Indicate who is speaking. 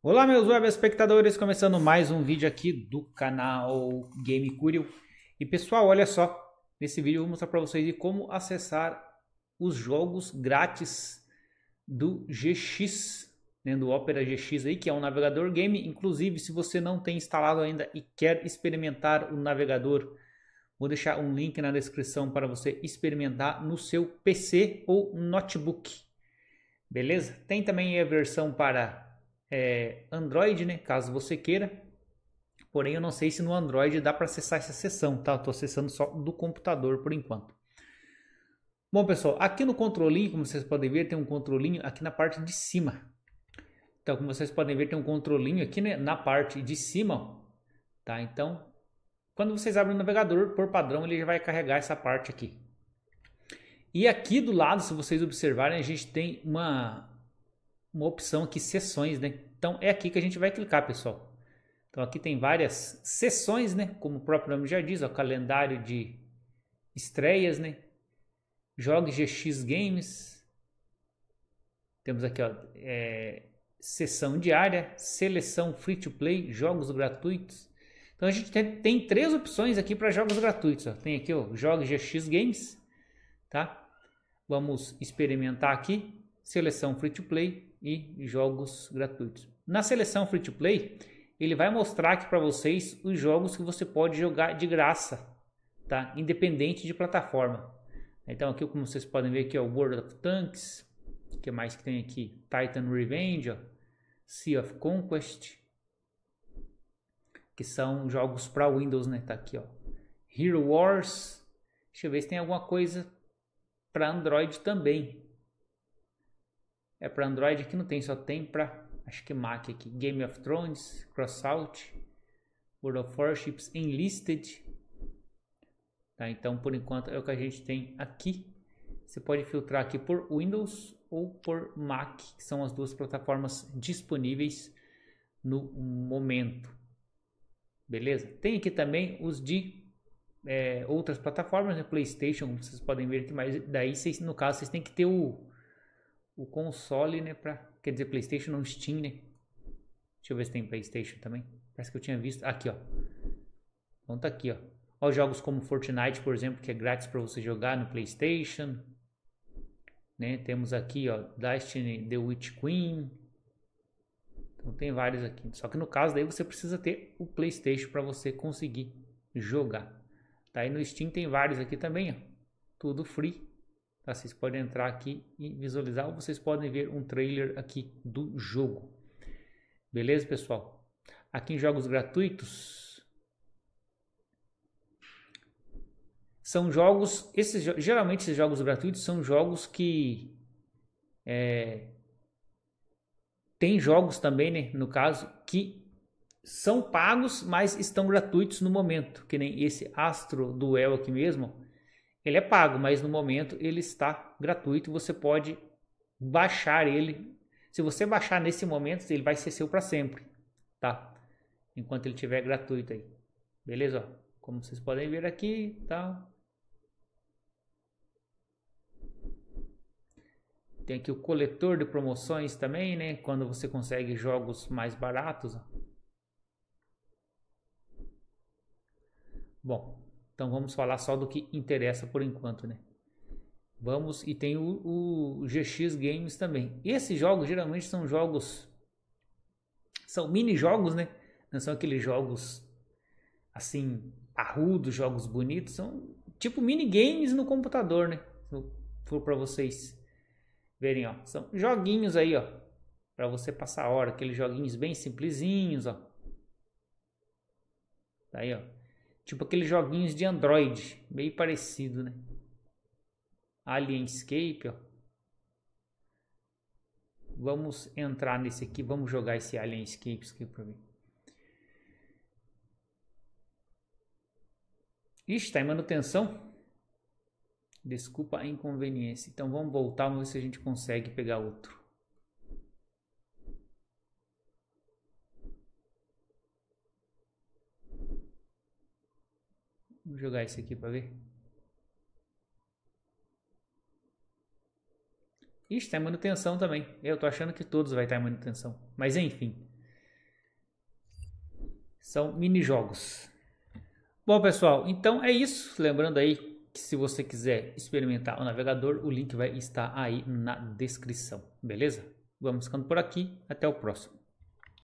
Speaker 1: Olá meus web espectadores, começando mais um vídeo aqui do canal Game Curio. E pessoal, olha só, nesse vídeo eu vou mostrar para vocês como acessar os jogos grátis do GX, né, do Opera GX aí, que é um navegador game. Inclusive, se você não tem instalado ainda e quer experimentar o navegador, vou deixar um link na descrição para você experimentar no seu PC ou notebook. Beleza? Tem também a versão para é, Android, né? Caso você queira. Porém, eu não sei se no Android dá para acessar essa sessão, tá? Estou acessando só do computador por enquanto. Bom, pessoal, aqui no controlinho, como vocês podem ver, tem um controlinho aqui na parte de cima. Então, como vocês podem ver, tem um controlinho aqui né, na parte de cima, tá? Então, quando vocês abrem o navegador, por padrão, ele já vai carregar essa parte aqui. E aqui do lado, se vocês observarem, a gente tem uma, uma opção aqui, sessões, né? Então é aqui que a gente vai clicar, pessoal. Então aqui tem várias sessões, né? Como o próprio nome já diz, o calendário de estreias, né? Jogue GX Games. Temos aqui, ó, é, sessão diária, seleção free to play, jogos gratuitos. Então a gente tem, tem três opções aqui para jogos gratuitos. Ó. Tem aqui, ó, Jogue GX Games, tá? Vamos experimentar aqui seleção free to play e jogos gratuitos. Na seleção free to play, ele vai mostrar aqui para vocês os jogos que você pode jogar de graça, tá? Independente de plataforma. Então aqui como vocês podem ver aqui é o World of Tanks, o que mais que tem aqui? Titan Revenge, ó. Sea of Conquest, que são jogos para Windows, né? Tá aqui, ó. Hero Wars. Deixa eu ver se tem alguma coisa para Android também. É para Android aqui não tem, só tem para acho que Mac aqui. Game of Thrones, Crossout, World of Warships, Enlisted. Tá, então por enquanto é o que a gente tem aqui. Você pode filtrar aqui por Windows ou por Mac, que são as duas plataformas disponíveis no momento. Beleza? Tem aqui também os de é, outras plataformas, né? PlayStation, vocês podem ver aqui, mas daí vocês, no caso vocês têm que ter o o console, né? Pra, quer dizer, PlayStation não Steam, né? Deixa eu ver se tem PlayStation também. Parece que eu tinha visto. Aqui, ó. Então tá aqui, ó. Ó, jogos como Fortnite, por exemplo, que é grátis para você jogar no PlayStation. Né? Temos aqui, ó, Destiny, The Witch Queen. Então tem vários aqui. Só que no caso daí você precisa ter o PlayStation para você conseguir jogar. Tá aí no Steam tem vários aqui também, ó. Tudo free. Tá? Vocês podem entrar aqui e visualizar, ou vocês podem ver um trailer aqui do jogo. Beleza, pessoal? Aqui em jogos gratuitos. São jogos, esses, geralmente esses jogos gratuitos são jogos que é, tem jogos também, né, no caso, que são pagos, mas estão gratuitos no momento, que nem esse Astro Duel aqui mesmo ele é pago, mas no momento ele está gratuito. Você pode baixar ele. Se você baixar nesse momento, ele vai ser seu para sempre, tá? Enquanto ele tiver gratuito aí, beleza? como vocês podem ver aqui, tá? Tem aqui o coletor de promoções também, né? Quando você consegue jogos mais baratos. Bom, então vamos falar só do que interessa por enquanto, né? Vamos e tem o, o GX Games também. Esses jogos geralmente são jogos são mini jogos, né? Não são aqueles jogos assim arrudos jogos bonitos, são tipo mini games no computador, né? for para vocês verem, ó, são joguinhos aí, ó, para você passar a hora, aqueles joguinhos bem simplesinhos, ó. Tá aí, ó. Tipo aqueles joguinhos de Android, meio parecido, né? Alienscape, ó. Vamos entrar nesse aqui, vamos jogar esse Alienscape aqui pra mim. Ixi, tá em manutenção? Desculpa a inconveniência. Então vamos voltar, vamos ver se a gente consegue pegar outro. Vou jogar esse aqui para ver. Ixi, está em manutenção também. Eu tô achando que todos vai estar em manutenção. Mas enfim. São mini-jogos. Bom, pessoal, então é isso. Lembrando aí que se você quiser experimentar o navegador, o link vai estar aí na descrição. Beleza? Vamos ficando por aqui. Até o próximo.